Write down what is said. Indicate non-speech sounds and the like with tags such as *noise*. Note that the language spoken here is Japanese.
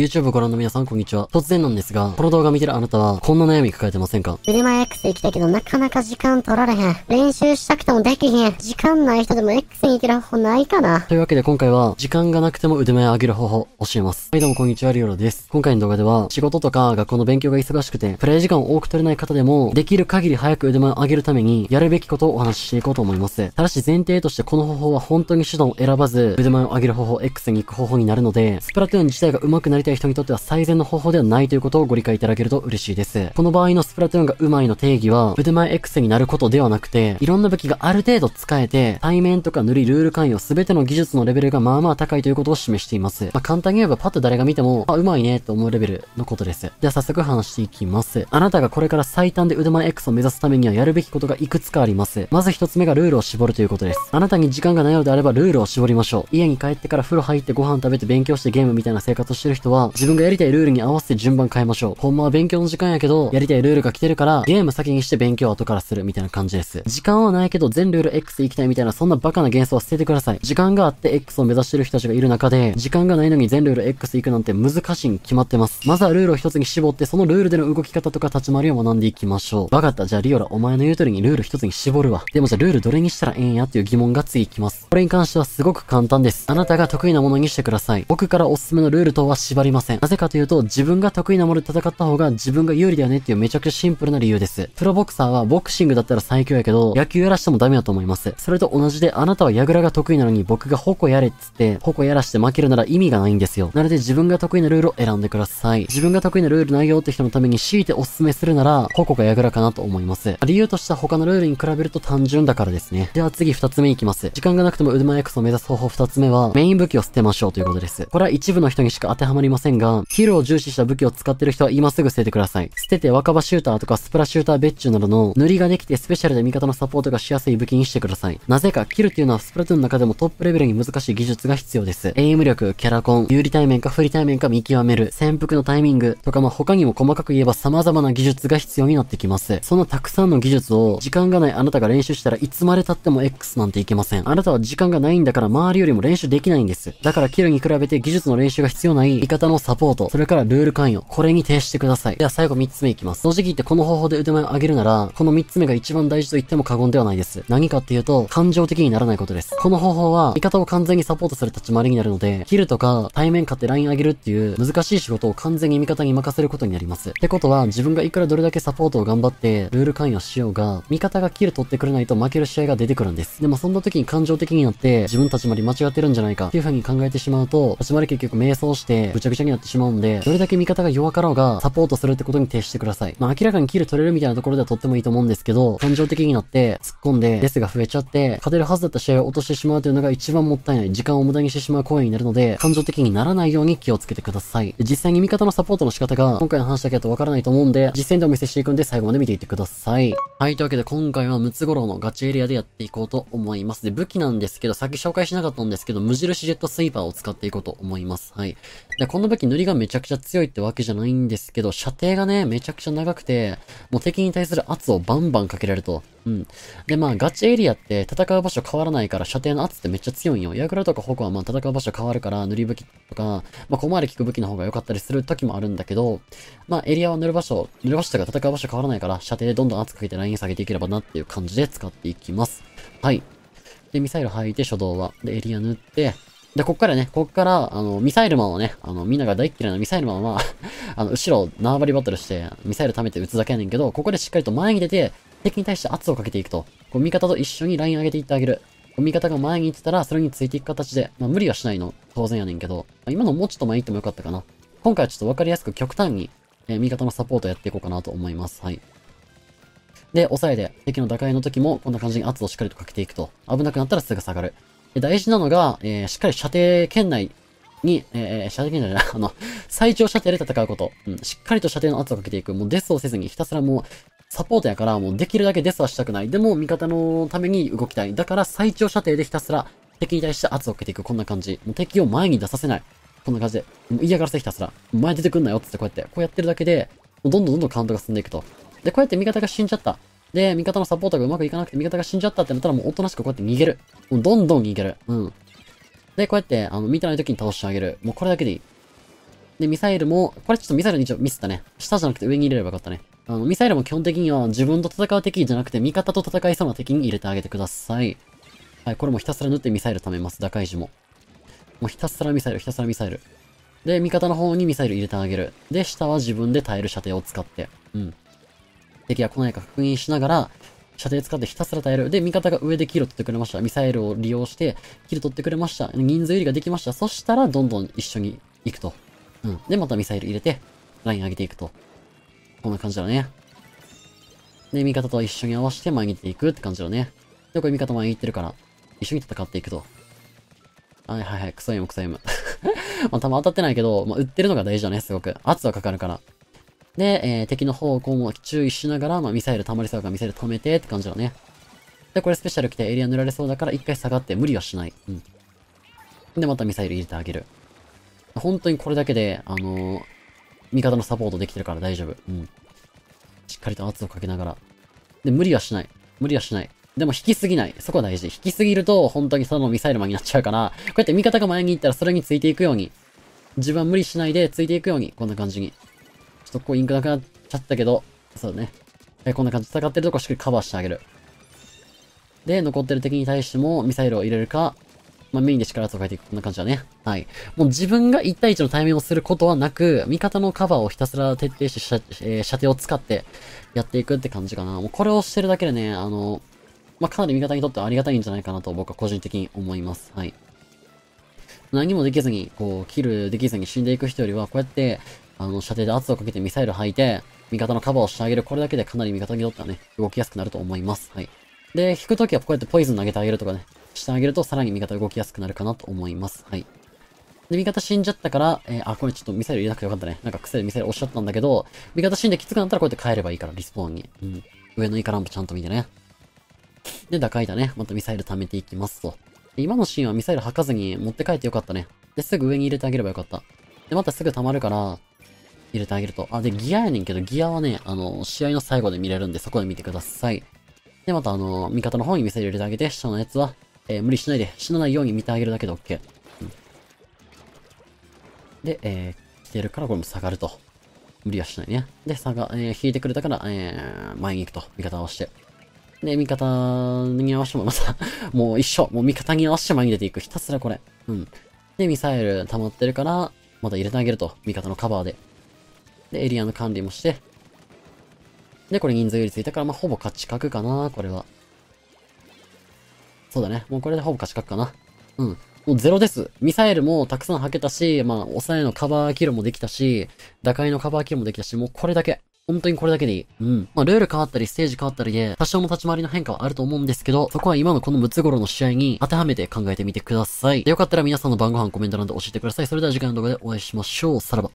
YouTube をご覧の皆さん、こんにちは。突然なんですが、この動画見てるあなたは、こんな悩み抱えてませんか車 X 行きたいけど、なかなか時間取られへん。練習したくてもできへん。時間ない人でも X に行ける方法ないかな。というわけで今回は、時間がなくても腕前上げる方法、教えます。はい、どうもこんにちは、リオろです。今回の動画では、仕事とか学校の勉強が忙しくて、プレイ時間を多く取れない方でも、できる限り早く腕前を上げるために、やるべきことをお話ししていこうと思います。ただし前提として、この方法は本当に手段を選ばず、腕前を上げる方法、X に行く方法になるので、スプラトゥーン自体が上手くなりたいたい人にとっては最善の方法ではないということをご理解いただけると嬉しいです。この場合のスプラトゥーンがうまいの定義は、腕前 X になることではなくて、いろんな武器がある程度使えて、対面とか塗りルール関与全ての技術のレベルがまあまあ高いということを示しています。まあ、簡単に言えばパッと誰が見ても、あ、うまいねと思うレベルのことです。では早速話していきます。あなたがこれから最短で腕前 X を目指すためにはやるべきことがいくつかあります。まず一つ目がルールを絞るということです。あなたに時間がないうであればルールを絞りましょう。家に帰ってから風呂入ってご飯食べて勉強してゲームみたいな生活をしてる人は、は、自分がやりたいルールに合わせて順番変えましょう。ほんまは勉強の時間やけど、やりたいルールが来てるから、ゲーム先にして勉強後からするみたいな感じです。時間はないけど、全ルール X 行きたいみたいな、そんなバカな幻想は捨ててください。時間があって X を目指してる人たちがいる中で、時間がないのに全ルール X 行くなんて難しいに決まってます。まずはルールを一つに絞って、そのルールでの動き方とか立ち回りを学んでいきましょう。バカった、じゃあリオラ、お前の言う通りにルール一つに絞るわ。でもじゃあルールどれにしたらええんやっていう疑問が次いきます。これに関してはすごく簡単です。あなたが得意なものにしてください。僕からおすすめのルールとは縛縛りません。なぜかというと、自分が得意なもので戦った方が自分が有利だよねっていうめちゃくちゃシンプルな理由です。プロボクサーはボクシングだったら最強やけど、野球やらしてもダメだと思います。それと同じで、あなたは矢倉が得意なのに僕が矛やれっつって、矛やらして負けるなら意味がないんですよ。なので自分が得意なルールを選んでください。自分が得意なルール内容って人のために強いておすすめするなら、矛が矢倉かなと思います。理由としては他のルールに比べると単純だからですね。では次2つ目いきます。時間がなくても腕前クを目指す方法2つ目は、メイン武器を捨てましょうということです。これは一部の人にしか当てはまりりませんが、ヒールを重視した武器を使ってる人は今すぐ捨ててください。捨てて若葉シューターとかスプラシューターベッチュなどの塗りができてスペシャルで味方のサポートがしやすい武器にしてください。なぜか、キルっていうのはスプラトゥーンの中でもトップレベルに難しい技術が必要です。エイム力、キャラコン、有利対面か不利対面か見極める、潜伏のタイミングとかまあ他にも細かく言えば様々な技術が必要になってきます。そのたくさんの技術を時間がないあなたが練習したらいつまで経っても X なんていけません。あなたは時間がないんだから周りよりも練習できないんです。だからキルに比べて技術の練習が必要ない、味方方のサポート、それからルール関与、これに徹してください。では最後3つ目いきます。正直言ってこの方法で腕前を上げるなら、この3つ目が一番大事と言っても過言ではないです。何かっていうと、感情的にならないことです。この方法は、味方を完全にサポートする立ち回りになるので、キルとか対面勝ってライン上げるっていう難しい仕事を完全に味方に任せることになります。ってことは、自分がいくらどれだけサポートを頑張って、ルール関与しようが、味方がキル取ってくれないと負ける試合が出てくるんです。でもそんな時に感情的になって、自分立ち回り間違ってるんじゃないかっていう風に考えてしまうと、立ち回り結局迷走して、ちゃくちゃになってしまうんで、どれだけ味方が弱かろうが、サポートするってことに徹してください。まあ明らかにキル取れるみたいなところではとってもいいと思うんですけど、感情的になって、突っ込んで、デスが増えちゃって、勝てるはずだった試合を落としてしまうというのが一番もったいない、時間を無駄にしてしまう行為になるので、感情的にならないように気をつけてください。実際に味方のサポートの仕方が、今回の話だけだとわからないと思うんで、実践でお見せしていくんで、最後まで見ていってください。はい、というわけで今回はムツゴロウのガチエリアでやっていこうと思います。で、武器なんですけど、さっき紹介しなかったんですけど、無印ジェットスイーパーを使っていこうと思います。はい。で、ここの武器塗りがめちゃくちゃ強いってわけじゃないんですけど、射程がね、めちゃくちゃ長くて、もう敵に対する圧をバンバンかけられると。うん。で、まあ、ガチエリアって戦う場所変わらないから、射程の圧ってめっちゃ強いんよ。ヤクラとかコはまあ戦う場所変わるから、塗り武器とか、まあ、小回り効く武器の方が良かったりする時もあるんだけど、まあ、エリアは塗る場所、塗る場所とか戦う場所変わらないから、射程でどんどん圧かけてライン下げていければなっていう感じで使っていきます。はい。で、ミサイル吐いて、初動は。で、エリア塗って、で、こっからね、こっから、あの、ミサイルマンをね、あの、みんなが大っ嫌いなミサイルマンは *laughs* あの、後ろ縄張りバトルして、ミサイル貯めて撃つだけやねんけど、ここでしっかりと前に出て、敵に対して圧をかけていくと。こう、味方と一緒にライン上げていってあげる。こう、味方が前に行ってたら、それについていく形で、まあ、無理はしないの、当然やねんけど、今のもうちょっと前に行ってもよかったかな。今回はちょっとわかりやすく極端に、えー、味方のサポートやっていこうかなと思います。はい。で、抑えで、敵の打開の時も、こんな感じに圧をしっかりとかけていくと。危なくなったらすぐ下がる。大事なのが、えー、しっかり射程圏内に、えー、射程圏内じゃない、*laughs* あの、最長射程で戦うこと。うん、しっかりと射程の圧をかけていく。もうデスをせずに、ひたすらもう、サポートやから、もうできるだけデスはしたくない。でも、味方のために動きたい。だから、最長射程でひたすら、敵に対して圧をかけていく。こんな感じ。もう敵を前に出させない。こんな感じで。もう嫌がらせひたすら。前出てくんなよってこうやって。こうやってるだけで、どんどんどんどんカウントが進んでいくと。で、こうやって味方が死んじゃった。で、味方のサポートがうまくいかなくて、味方が死んじゃったってなったらもうおとなしくこうやって逃げる。もうどんどん逃げる。うん。で、こうやって、あの、見てない時に倒してあげる。もうこれだけでいい。で、ミサイルも、これちょっとミサイルに一応ミスったね。下じゃなくて上に入れればよかったね。あの、ミサイルも基本的には自分と戦う敵じゃなくて味方と戦いそうな敵に入れてあげてください。はい、これもひたすら塗ってミサイル貯めます。打開時も。もうひたすらミサイル、ひたすらミサイル。で、味方の方にミサイル入れてあげる。で、下は自分で耐える射程を使って。うん。敵が来ないか確認しながら、射程使ってひたすら耐える。で、味方が上でキル取ってくれました。ミサイルを利用して、キル取ってくれました。人数入りができました。そしたら、どんどん一緒に行くと。うん。で、またミサイル入れて、ライン上げていくと。こんな感じだね。で、味方と一緒に合わせて前に出ていくって感じだね。で、これ味方前に行ってるから、一緒に戦っていくと。はいはいはい、クソ M、クソ M。*laughs* まあ、弾当たってないけど、まあ、売ってるのが大事だね、すごく。圧はかかるから。で、えー、敵の方向も注意しながら、まあ、ミサイル溜まりそうからミサイル止めてって感じだね。で、これスペシャル来てエリア塗られそうだから一回下がって無理はしない。うん。で、またミサイル入れてあげる。本当にこれだけで、あのー、味方のサポートできてるから大丈夫。うん。しっかりと圧をかけながら。で、無理はしない。無理はしない。でも引きすぎない。そこは大事。引きすぎると、本当にそのミサイルマンになっちゃうから、こうやって味方が前に行ったらそれについていくように。自分は無理しないでついていくように。こんな感じに。ちょっとこうインクなくなっちゃったけど、そうだね。えこんな感じで戦ってるとこしっかりカバーしてあげる。で、残ってる敵に対してもミサイルを入れるか、まあ、メインで力を変えていく。こんな感じだね。はい。もう自分が1対1の対面をすることはなく、味方のカバーをひたすら徹底して射,、えー、射程を使ってやっていくって感じかな。もうこれをしてるだけでね、あの、まあ、かなり味方にとってはありがたいんじゃないかなと僕は個人的に思います。はい。何もできずに、こう、キルできずに死んでいく人よりは、こうやって、あの、射程で圧をかけてミサイル吐いて、味方のカバーをしてあげる。これだけでかなり味方にとってはね、動きやすくなると思います。はい。で、引くときはこうやってポイズン投げてあげるとかね、してあげるとさらに味方動きやすくなるかなと思います。はい。で、味方死んじゃったから、えー、あ、これちょっとミサイル入れなくてよかったね。なんか癖でミサイル押しちゃったんだけど、味方死んできつくなったらこうやって帰ればいいから、リスポーンに。うん。上のイカランプちゃんと見てね。で、打開だね。またミサイル貯めていきますと。で、今のシーンはミサイル吐かずに持って帰ってよかったね。で、すぐ上に入れてあげればよかった。で、またすぐ溜まるから、入れてあげると。あ、で、ギアやねんけど、ギアはね、あの、試合の最後で見れるんで、そこで見てください。で、また、あの、味方の方にミサイル入れてあげて、下のやつは、えー、無理しないで、死なないように見てあげるだけで OK。うん、で、えー、来てるからこれも下がると。無理はしないね。で、下が、えー、引いてくれたから、えー、前に行くと。味方を合わて。で、味方に合わせてもまた *laughs* もう一緒。もう味方に合わせて前に出ていく。ひたすらこれ。うん。で、ミサイル溜まってるから、また入れてあげると。味方のカバーで。で、エリアの管理もして、で、これ人数よりついたから、まあ、ほぼ勝ち確かな、これは。そうだね。もうこれでほぼ勝ち確かな。うん。もうゼロです。ミサイルもたくさん吐けたし、まあ、抑えのカバーキルもできたし、打開のカバーキルもできたし、もうこれだけ。本当にこれだけでいい。うん。まあ、ルール変わったり、ステージ変わったりで、多少の立ち回りの変化はあると思うんですけど、そこは今のこのムツゴロの試合に当てはめて考えてみてください。で、よかったら皆さんの晩ご飯コメント欄で教えてください。それでは次回の動画でお会いしましょう。さらば。